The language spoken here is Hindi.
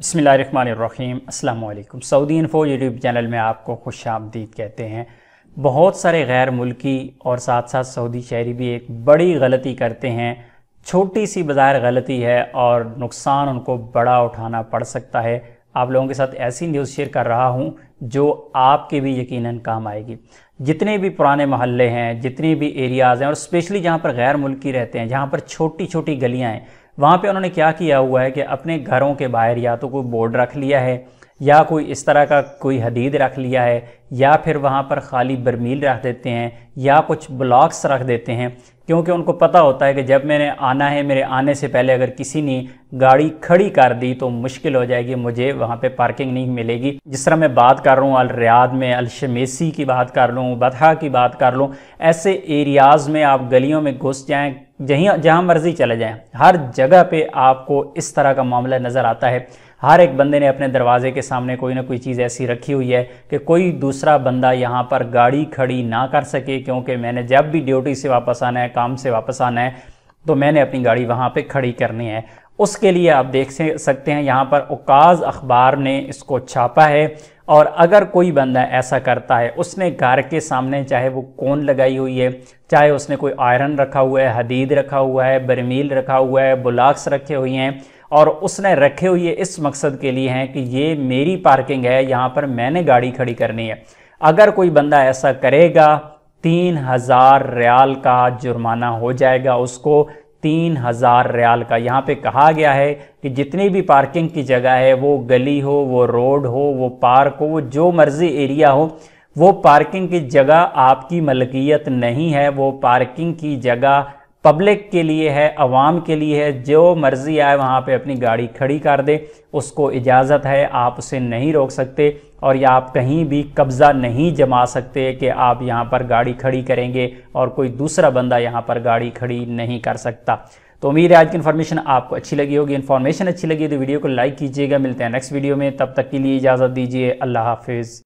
बसमीम अल्लाम सऊदी इन्फो यूट्यूब चैनल में आपको खुश आमदीद कहते हैं बहुत सारे गैर मुल्की और साथ साथ सऊदी शहरी भी एक बड़ी गलती करते हैं छोटी सी बाज़ार गलती है और नुकसान उनको बड़ा उठाना पड़ सकता है आप लोगों के साथ ऐसी न्यूज़ शेयर कर रहा हूँ जो आपके भी यकीनन काम आएगी जितने भी पुराने मोहल्ले हैं जितने भी एरियाज़ हैं और स्पेशली जहाँ पर गैर मुल्की रहते हैं जहाँ पर छोटी छोटी गलियाँ हैं वहाँ पे उन्होंने क्या किया हुआ है कि अपने घरों के बाहर या तो कोई बोर्ड रख लिया है या कोई इस तरह का कोई हदीद रख लिया है या फिर वहाँ पर खाली बर्मील रख देते हैं या कुछ ब्लॉक्स रख देते हैं क्योंकि उनको पता होता है कि जब मैंने आना है मेरे आने से पहले अगर किसी ने गाड़ी खड़ी कर दी तो मुश्किल हो जाएगी मुझे वहाँ पे पार्किंग नहीं मिलेगी जिस तरह मैं बात कर रहा हूँ अलरियाद में अलशमेसी की बात कर लूँ बतहा की बात कर लूँ ऐसे एरियाज़ में आप गलियों में घुस जाएँ जहीं जहाँ मर्जी चले जाएं हर जगह पे आपको इस तरह का मामला नज़र आता है हर एक बंदे ने अपने दरवाजे के सामने कोई ना कोई चीज़ ऐसी रखी हुई है कि कोई दूसरा बंदा यहाँ पर गाड़ी खड़ी ना कर सके क्योंकि मैंने जब भी ड्यूटी से वापस आना है काम से वापस आना है तो मैंने अपनी गाड़ी वहाँ पर खड़ी करनी है उसके लिए आप देख सकते हैं यहाँ पर उकाज़ अखबार ने इसको छापा है और अगर कोई बंदा ऐसा करता है उसने घर के सामने चाहे वो कोन लगाई हुई है चाहे उसने कोई आयरन रखा हुआ है हदीद रखा हुआ है बरमील रखा हुआ है ब्लाक्स रखे हुए हैं और उसने रखे हुए इस मकसद के लिए हैं कि ये मेरी पार्किंग है यहाँ पर मैंने गाड़ी खड़ी करनी है अगर कोई बंदा ऐसा करेगा तीन हज़ार रियाल का जुर्माना हो जाएगा उसको तीन हज़ार रियाल का यहाँ पे कहा गया है कि जितनी भी पार्किंग की जगह है वो गली हो वो रोड हो वो पार्क हो वो जो मर्ज़ी एरिया हो वो पार्किंग की जगह आपकी मलकियत नहीं है वो पार्किंग की जगह पब्लिक के लिए है आवाम के लिए है जो मर्ज़ी आए वहाँ पे अपनी गाड़ी खड़ी कर दे उसको इजाज़त है आप उसे नहीं रोक सकते और या आप कहीं भी कब्ज़ा नहीं जमा सकते कि आप यहाँ पर गाड़ी खड़ी करेंगे और कोई दूसरा बंदा यहाँ पर गाड़ी खड़ी नहीं कर सकता तो उम्मीद है आज की इन्फॉर्मेशन आपको अच्छी लगी होगी इन्फॉर्मेशन अच्छी लगी तो वीडियो को लाइक कीजिएगा मिलते हैं नेक्स्ट वीडियो में तब तक के लिए इजाज़त दीजिए अल्लाह हाफिज़